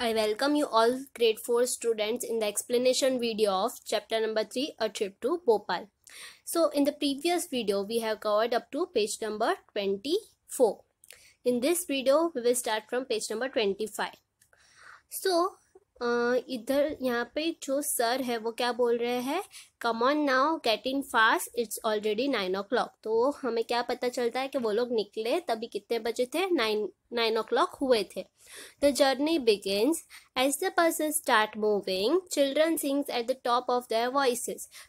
I welcome you all grade 4 students in the explanation video of chapter number 3 a trip to Bhopal. So in the previous video we have covered up to page number 24. In this video we will start from page number 25. So इधर यहाँ पे जो sir है वो क्या बोल रहे हैं come on now get in fast it's already nine o'clock तो हमें क्या पता चलता है कि वो लोग निकले तभी कितने बजे थे नाइन नाइन ओ क्लॉक हुए थे the journey begins as the bus start moving children sings at the top of the voice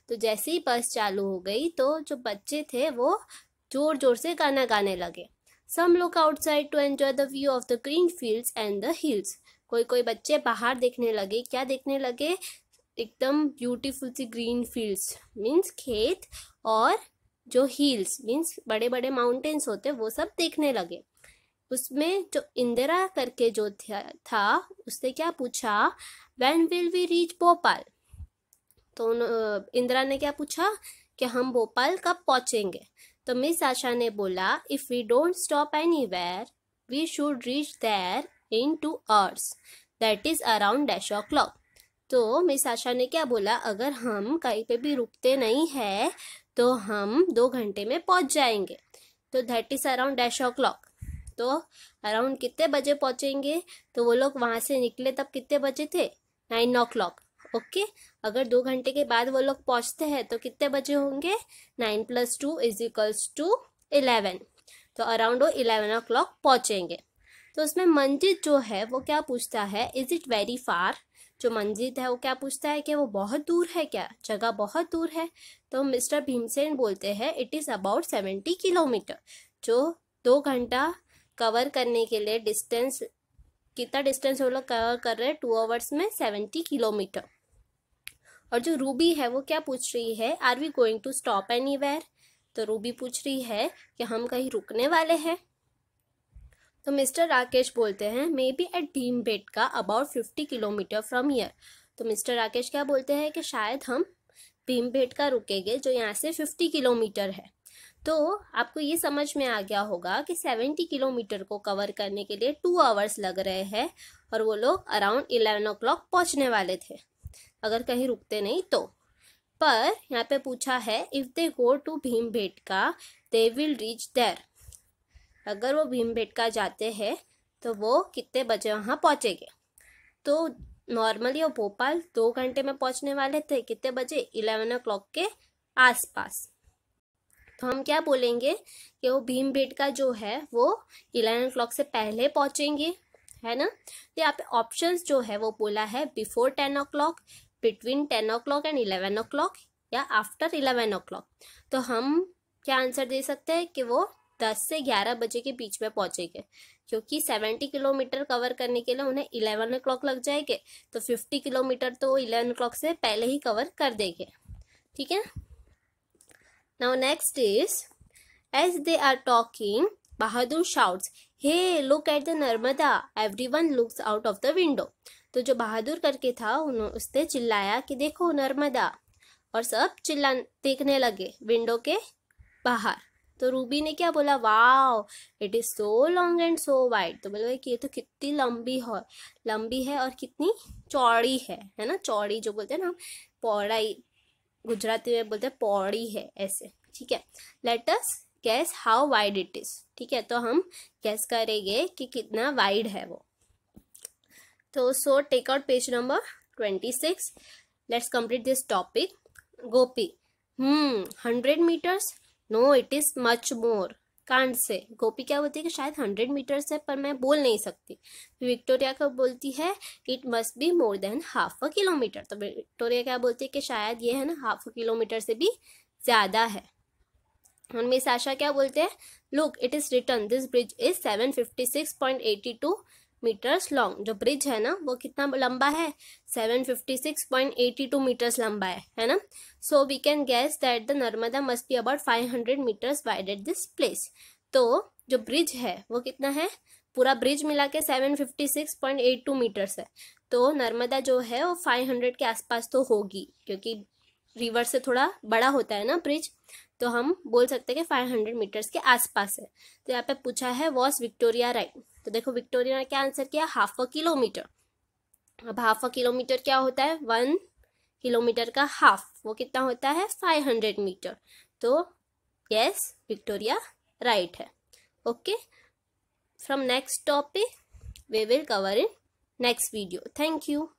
तो जैसे ही बस चालू हो गई तो जो बच्चे थे वो जोर जोर से गाना गाने लगे some look outside to enjoy the view of the green fields and the hills कोई कोई बच्चे बाहर देखने लगे क्या देखने लगे एकदम ब्यूटीफुल सी ग्रीन फील्ड्स मीन्स खेत और जो हिल्स मीन्स बड़े बड़े माउंटेन्स होते वो सब देखने लगे उसमें जो इंदिरा करके जो था उसने क्या पूछा when will we reach Bhopal तो इंदिरा ने क्या पूछा कि हम भोपाल कब पहुंचेंगे तो मिस आशा ने बोला if we don't stop anywhere we should reach there in two hours that is around dash o'clock तो मिस आशा ने क्या बोला अगर हम कहीं पे भी रुकते नहीं है तो हम दो घंटे में पहुंच जाएंगे तो that is around dash o'clock तो अराउंड कितने बजे पहुंचेंगे तो वो लोग वहाँ से निकले तब कितने बजे थे नाइन ओ क्लॉक ओके अगर दो घंटे के बाद वो लोग पहुँचते हैं तो कितने बजे होंगे nine plus two is equals to eleven तो अराउंड वो इलेवन ओ क्लॉक पहुँचेंगे तो उसमें मंजित जो है वो क्या पूछता है इज़ इट वेरी फार जो मंजित है वो क्या पूछता है कि वो बहुत दूर है क्या जगह बहुत दूर है तो मिस्टर भीमसेन बोलते हैं it is about seventy kilometre जो दो घंटा कवर करने के लिए डिस्टेंस कितना डिस्टेंस वो लोग कवर कर रहे हैं टू आवर्स में सेवेंटी किलोमीटर और जो रूबी है वो क्या पूछ रही है are we going to stop anywhere तो रूबी पूछ रही है कि हम कहीं रुकने वाले हैं तो मिस्टर राकेश बोलते हैं maybe at Bhimbetka about fifty kilometre from here तो मिस्टर राकेश क्या बोलते हैं कि शायद हम भीम बेट का रुकेंगे जो यहाँ से फिफ्टी किलोमीटर है तो आपको ये समझ में आ गया होगा कि सेवेंटी किलोमीटर को कवर करने के लिए टू आवर्स लग रहे हैं और वो लोग अराउंड इलेवन ओ क्लॉक पहुँचने वाले थे अगर कहीं रुकते नहीं तो पर यहाँ पे पूछा है if they go to Bhimbetka they will reach there अगर वो भीम का जाते हैं तो वो कितने बजे वहाँ पहुँचेंगे तो नॉर्मली वो भोपाल दो घंटे में पहुँचने वाले थे कितने बजे इलेवन ओ के आसपास तो हम क्या बोलेंगे कि वो भीम का जो है वो इलेवन ओ क्लॉक से पहले पहुँचेंगे है ना तो यहाँ पे ऑप्शन जो है वो बोला है before ten o'clock between ten o'clock and eleven o'clock या आफ्टर इलेवन ओ क्लॉक तो हम क्या आंसर दे सकते हैं कि वो दस से ग्यारह बजे के बीच में पहुंचेंगे क्योंकि सेवेंटी किलोमीटर कवर करने के लिए उन्हें इलेवन ओ क्लॉक लग जाएंगे तो फिफ्टी किलोमीटर तो इलेवन ओ क्लॉक से पहले ही कवर कर देंगे ठीक है now next is as they are talking Bahadur shouts hey look at the Narmada everyone looks out of the window तो जो बहादुर करके था उन्होंने उसने चिल्लाया कि देखो नर्मदा और सब चिल्ला देखने लगे विंडो के बाहर तो रूबी ने क्या बोला वाह it is so long and so wide तो बोला कि ये तो कितनी लंबी है लंबी है और कितनी चौड़ी है है ना चौड़ी जो बोलते हैं ना पौड़ाई गुजराती में बोलते हैं पौड़ी है ऐसे ठीक है let's guess how wide it is ठीक है तो हम गैस करेंगे कि कितना वाइड है वो तो so take out page number twenty six let's complete this topic Gopi hmm hundred metres no it is much more कांड से गोपी क्या बोलती है कि शायद हंड्रेड मीटर से पर मैं बोल नहीं सकती विक्टोरिया क्या बोलती है it must be more than half a kilometre तो विक्टोरिया क्या बोलती है कि शायद ये है ना हाफ अ किलोमीटर से भी ज़्यादा है और मिस आशा क्या बोलते हैं look it is written this bridge is seven fifty six point eighty two metres long जो ब्रिज है ना वो कितना लंबा है टू मीटर्स लंबा है है ना so we can guess that the Narmada must be about five hundred metres wide at this place तो जो ब्रिज है वो कितना है पूरा ब्रिज मिला के seven fifty six point eight two metres है तो नर्मदा जो है वो फाइव हंड्रेड के आसपास तो होगी क्योंकि रिवर से थोड़ा बड़ा होता है ना ब्रिज तो हम बोल सकते हैं कि हंड्रेड मीटर्स के आसपास है तो यहाँ पे पूछा है वॉस विक्टोरिया राइट तो देखो विक्टोरिया ने क्या आंसर किया हाफ अ किलोमीटर अब हाफ अ किलोमीटर क्या होता है वन किलोमीटर का हाफ वो कितना होता है फाइव हंड्रेड मीटर तो यस विक्टोरिया राइट है okay from next topic we will cover in next video thank you